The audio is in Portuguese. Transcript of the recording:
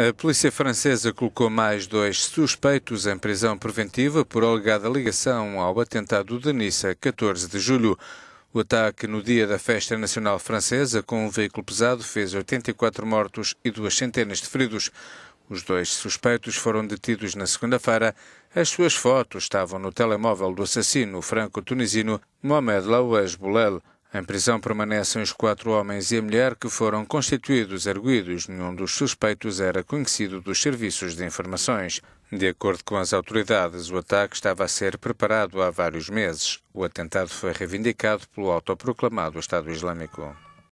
A polícia francesa colocou mais dois suspeitos em prisão preventiva por alegada ligação ao atentado de Nice, 14 de julho. O ataque no dia da Festa Nacional Francesa com um veículo pesado fez 84 mortos e duas centenas de feridos. Os dois suspeitos foram detidos na segunda-feira. As suas fotos estavam no telemóvel do assassino franco-tunisino Mohamed Laouaz Boulel. Em prisão permanecem os quatro homens e a mulher que foram constituídos arguídos. Nenhum dos suspeitos era conhecido dos serviços de informações. De acordo com as autoridades, o ataque estava a ser preparado há vários meses. O atentado foi reivindicado pelo autoproclamado Estado Islâmico.